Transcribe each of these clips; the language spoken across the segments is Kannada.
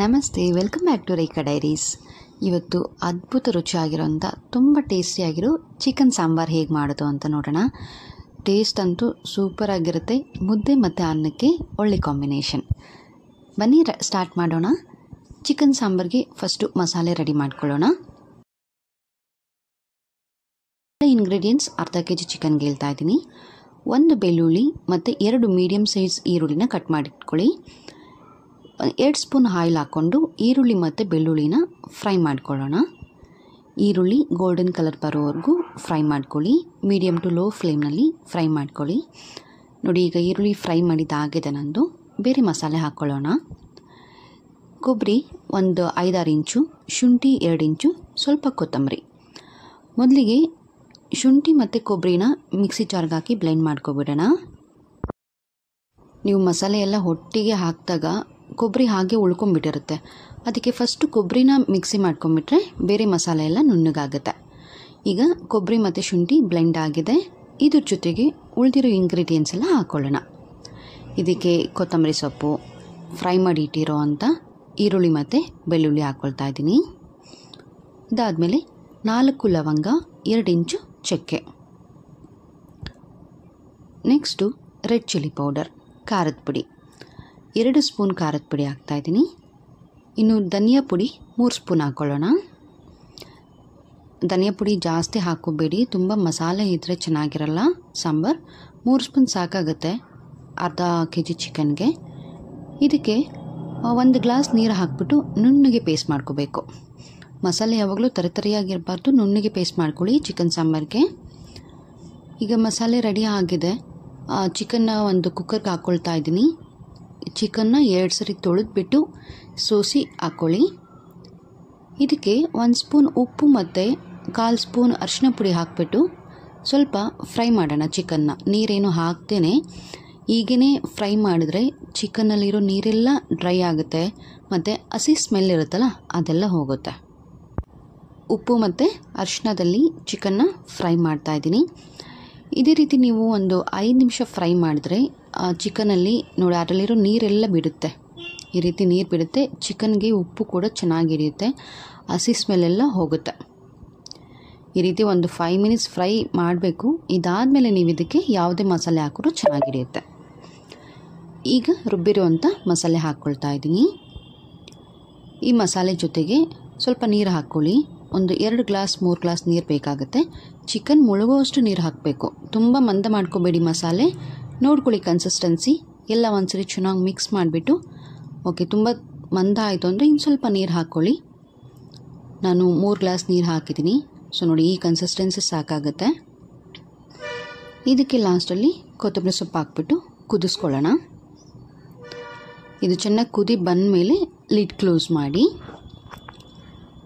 ನಮಸ್ತೆ welcome back to Rekha diaries ಇವತ್ತು ಅದ್ಭುತ ರುಚಿಯಾಗಿರೋಂಥ ತುಂಬ ಟೇಸ್ಟಿಯಾಗಿರೋ ಚಿಕನ್ ಸಾಂಬಾರು ಹೇಗೆ ಮಾಡೋದು ಅಂತ ನೋಡೋಣ ಟೇಸ್ಟ್ ಅಂತೂ ಸೂಪರಾಗಿರುತ್ತೆ ಮುದ್ದೆ ಮತ್ತು ಅನ್ನಕ್ಕೆ ಒಳ್ಳೆ ಕಾಂಬಿನೇಷನ್ ಬನ್ನಿ ರ ಸ್ಟಾರ್ಟ್ ಮಾಡೋಣ ಚಿಕನ್ ಸಾಂಬಾರಿಗೆ ಫಸ್ಟು ಮಸಾಲೆ ರೆಡಿ ಮಾಡ್ಕೊಳ್ಳೋಣ ಇಂಗ್ರೀಡಿಯೆಂಟ್ಸ್ ಅರ್ಧ ಕೆ ಜಿ ಚಿಕನ್ಗೆ ಹೇಳ್ತಾ ಇದ್ದೀನಿ ಒಂದು ಬೆಳ್ಳುಳ್ಳಿ ಮತ್ತು ಎರಡು ಮೀಡಿಯಮ್ ಸೈಜ್ ಈರುಳ್ಳಿನ ಕಟ್ ಮಾಡಿಟ್ಕೊಳ್ಳಿ ಎರಡು ಸ್ಪೂನ್ ಆಯಿಲ್ ಹಾಕ್ಕೊಂಡು ಈರುಳ್ಳಿ ಮತ್ತು ಬೆಳ್ಳುಳ್ಳಿನ ಫ್ರೈ ಮಾಡ್ಕೊಳ್ಳೋಣ ಈರುಳ್ಳಿ ಗೋಲ್ಡನ್ ಕಲರ್ ಬರೋವರೆಗೂ ಫ್ರೈ ಮಾಡ್ಕೊಳ್ಳಿ ಮೀಡಿಯಮ್ ಟು ಲೋ ಫ್ಲೇಮ್ನಲ್ಲಿ ಫ್ರೈ ಮಾಡ್ಕೊಳ್ಳಿ ನೋಡಿ ಈಗ ಈರುಳ್ಳಿ ಫ್ರೈ ಮಾಡಿದ್ದಾಗಿದೆ ನಂದು ಬೇರೆ ಮಸಾಲೆ ಹಾಕ್ಕೊಳ್ಳೋಣ ಕೊಬ್ಬರಿ ಒಂದು ಐದಾರು ಇಂಚು ಶುಂಠಿ ಎರಡು ಇಂಚು ಸ್ವಲ್ಪ ಕೊತ್ತಂಬರಿ ಮೊದಲಿಗೆ ಶುಂಠಿ ಮತ್ತು ಕೊಬ್ಬರಿನ ಮಿಕ್ಸಿ ಜಾರ್ಗೆ ಹಾಕಿ ಬ್ಲೆಂಡ್ ಮಾಡ್ಕೊಬಿಡೋಣ ನೀವು ಮಸಾಲೆ ಎಲ್ಲ ಒಟ್ಟಿಗೆ ಹಾಕಿದಾಗ ಕೊಬ್ಬರಿ ಹಾಗೆ ಉಳ್ಕೊಂಬಿಟ್ಟಿರುತ್ತೆ ಅದಕ್ಕೆ ಫಸ್ಟು ಕೊಬ್ಬರಿನ ಮಿಕ್ಸಿ ಮಾಡ್ಕೊಂಬಿಟ್ರೆ ಬೇರೆ ಮಸಾಲೆ ಎಲ್ಲ ನುಣ್ಣಗಾಗುತ್ತೆ ಈಗ ಕೊಬ್ಬರಿ ಮತ್ತು ಶುಂಠಿ ಬ್ಲೆಂಡ್ ಆಗಿದೆ ಇದ್ರ ಜೊತೆಗೆ ಉಳಿದಿರೋ ಇಂಗ್ರೀಡಿಯೆಂಟ್ಸ್ ಎಲ್ಲ ಹಾಕ್ಕೊಳ್ಳೋಣ ಇದಕ್ಕೆ ಕೊತ್ತಂಬರಿ ಸೊಪ್ಪು ಫ್ರೈ ಮಾಡಿ ಇಟ್ಟಿರೋ ಅಂಥ ಈರುಳ್ಳಿ ಮತ್ತು ಬೆಳ್ಳುಳ್ಳಿ ಹಾಕ್ಕೊಳ್ತಾ ಇದ್ದೀನಿ ಇದಾದಮೇಲೆ ನಾಲ್ಕು ಲವಂಗ ಎರಡು ಇಂಚು ಚಕ್ಕೆ ನೆಕ್ಸ್ಟು ರೆಡ್ ಚಿಲ್ಲಿ ಪೌಡರ್ ಖಾರದ ಪುಡಿ ಎರಡು ಸ್ಪೂನ್ ಖಾರದ ಪುಡಿ ಹಾಕ್ತಾಯಿದ್ದೀನಿ ಇನ್ನು ಧನಿಯಾ ಪುಡಿ ಮೂರು ಸ್ಪೂನ್ ಹಾಕ್ಕೊಳ್ಳೋಣ ಧನಿಯಾ ಪುಡಿ ಜಾಸ್ತಿ ಹಾಕೋಬೇಡಿ ತುಂಬ ಮಸಾಲೆ ಇದ್ದರೆ ಚೆನ್ನಾಗಿರಲ್ಲ ಸಾಂಬಾರು ಮೂರು ಸ್ಪೂನ್ ಸಾಕಾಗುತ್ತೆ ಅರ್ಧ ಕೆ ಜಿ ಚಿಕನ್ಗೆ ಇದಕ್ಕೆ ಒಂದು ಗ್ಲಾಸ್ ನೀರು ಹಾಕ್ಬಿಟ್ಟು ನುಣ್ಣಗೆ ಪೇಸ್ಟ್ ಮಾಡ್ಕೋಬೇಕು ಮಸಾಲೆ ಯಾವಾಗಲೂ ತರಿತರಿಯಾಗಿರಬಾರ್ದು ನುಣ್ಣಗೆ ಪೇಸ್ಟ್ ಮಾಡ್ಕೊಳ್ಳಿ ಚಿಕನ್ ಸಾಂಬಾರಿಗೆ ಈಗ ಮಸಾಲೆ ರೆಡಿ ಆಗಿದೆ ಚಿಕನ್ನ ಒಂದು ಕುಕ್ಕರ್ಗೆ ಹಾಕ್ಕೊಳ್ತಾ ಇದ್ದೀನಿ ಚಿಕನ್ನ ಎರಡು ಸರಿ ತೊಳೆದ್ಬಿಟ್ಟು ಸೋಸಿ ಹಾಕ್ಕೊಳ್ಳಿ ಇದಕ್ಕೆ ಒಂದು ಸ್ಪೂನ್ ಉಪ್ಪು ಮತ್ತು ಕಾಲು ಸ್ಪೂನ್ ಅರಿಶಿನ ಪುಡಿ ಹಾಕಿಬಿಟ್ಟು ಸ್ವಲ್ಪ ಫ್ರೈ ಮಾಡೋಣ ಚಿಕನ್ನ ನೀರೇನು ಹಾಕ್ತೇನೆ ಈಗೇ ಫ್ರೈ ಮಾಡಿದ್ರೆ ಚಿಕನ್ನಲ್ಲಿರೋ ನೀರೆಲ್ಲ ಡ್ರೈ ಆಗುತ್ತೆ ಮತ್ತು ಹಸಿ ಸ್ಮೆಲ್ ಇರುತ್ತಲ್ಲ ಅದೆಲ್ಲ ಹೋಗುತ್ತೆ ಉಪ್ಪು ಮತ್ತು ಅರಿಶಿನದಲ್ಲಿ ಚಿಕನ್ನ ಫ್ರೈ ಮಾಡ್ತಾಯಿದ್ದೀನಿ ಇದೇ ರೀತಿ ನೀವು ಒಂದು ಐದು ನಿಮಿಷ ಫ್ರೈ ಮಾಡಿದ್ರೆ ಚಿಕನಲ್ಲಿ ನೋಡಿ ಅದರಲ್ಲಿರೋ ನೀರೆಲ್ಲ ಬಿಡುತ್ತೆ ಈ ರೀತಿ ನೀರು ಬಿಡುತ್ತೆ ಚಿಕನ್ಗೆ ಉಪ್ಪು ಕೂಡ ಚೆನ್ನಾಗಿ ಹಿಡಿಯುತ್ತೆ ಹಸಿ ಸ್ಮೆಲ್ಲೆಲ್ಲ ಹೋಗುತ್ತೆ ಈ ರೀತಿ ಒಂದು ಫೈವ್ ಮಿನಿಟ್ಸ್ ಫ್ರೈ ಮಾಡಬೇಕು ಇದಾದ ಮೇಲೆ ನೀವು ಇದಕ್ಕೆ ಯಾವುದೇ ಮಸಾಲೆ ಹಾಕಿದ್ರೂ ಹಿಡಿಯುತ್ತೆ ಈಗ ರುಬ್ಬಿರುವಂಥ ಮಸಾಲೆ ಹಾಕ್ಕೊಳ್ತಾ ಇದ್ದೀನಿ ಈ ಮಸಾಲೆ ಜೊತೆಗೆ ಸ್ವಲ್ಪ ನೀರು ಹಾಕ್ಕೊಳ್ಳಿ ಒಂದು ಎರಡು ಗ್ಲಾಸ್ ಮೂರು ಗ್ಲಾಸ್ ನೀರು ಬೇಕಾಗುತ್ತೆ ಚಿಕನ್ ಮುಳುಗುವಷ್ಟು ನೀರು ಹಾಕಬೇಕು ತುಂಬ ಮಂದ ಮಾಡ್ಕೋಬೇಡಿ ಮಸಾಲೆ ನೋಡ್ಕೊಳ್ಳಿ ಕನ್ಸಿಸ್ಟೆನ್ಸಿ ಎಲ್ಲ ಒಂದ್ಸರಿ ಚೆನ್ನಾಗಿ ಮಿಕ್ಸ್ ಮಾಡಿಬಿಟ್ಟು ಓಕೆ ತುಂಬ ಮಂದ ಆಯಿತು ಅಂದರೆ ಇನ್ನು ಸ್ವಲ್ಪ ನೀರು ಹಾಕ್ಕೊಳ್ಳಿ ನಾನು ಮೂರು ಗ್ಲಾಸ್ ನೀರು ಹಾಕಿದ್ದೀನಿ ಸೊ ನೋಡಿ ಈ ಕನ್ಸಿಸ್ಟೆನ್ಸಿ ಸಾಕಾಗುತ್ತೆ ಇದಕ್ಕೆ ಲಾಸ್ಟಲ್ಲಿ ಕೊತ್ತಂಬರಿ ಸೊಪ್ಪು ಹಾಕ್ಬಿಟ್ಟು ಕುದಿಸ್ಕೊಳ್ಳೋಣ ಇದು ಚೆನ್ನಾಗಿ ಕುದಿ ಬಂದ ಮೇಲೆ ಲಿಡ್ ಕ್ಲೋಸ್ ಮಾಡಿ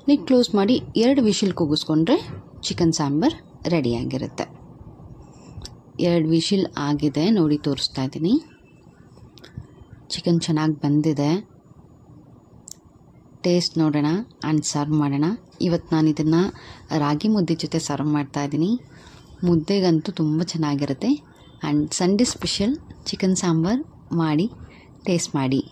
ನೀಟ್ ಕ್ಲೋಸ್ ಮಾಡಿ ಎರಡು ವಿಶಿಲ್ ಕೂಗಿಸ್ಕೊಂಡ್ರೆ ಚಿಕನ್ ಸಾಂಬಾರ್ ರೆಡಿಯಾಗಿರುತ್ತೆ ಎರಡು ವಿಶಿಲ್ ಆಗಿದೆ ನೋಡಿ ತೋರಿಸ್ತಾ ಇದ್ದೀನಿ ಚಿಕನ್ ಚೆನ್ನಾಗಿ ಬಂದಿದೆ ಟೇಸ್ಟ್ ನೋಡೋಣ ಆ್ಯಂಡ್ ಸರ್ವ್ ಮಾಡೋಣ ಇವತ್ತು ನಾನು ಇದನ್ನು ರಾಗಿ ಮುದ್ದೆ ಜೊತೆ ಸರ್ವ್ ಮಾಡ್ತಾಯಿದ್ದೀನಿ ಮುದ್ದೆಗಂತೂ ತುಂಬ ಚೆನ್ನಾಗಿರುತ್ತೆ and Sunday special chicken sambar ಮಾಡಿ ಟೇಸ್ಟ್ ಮಾಡಿ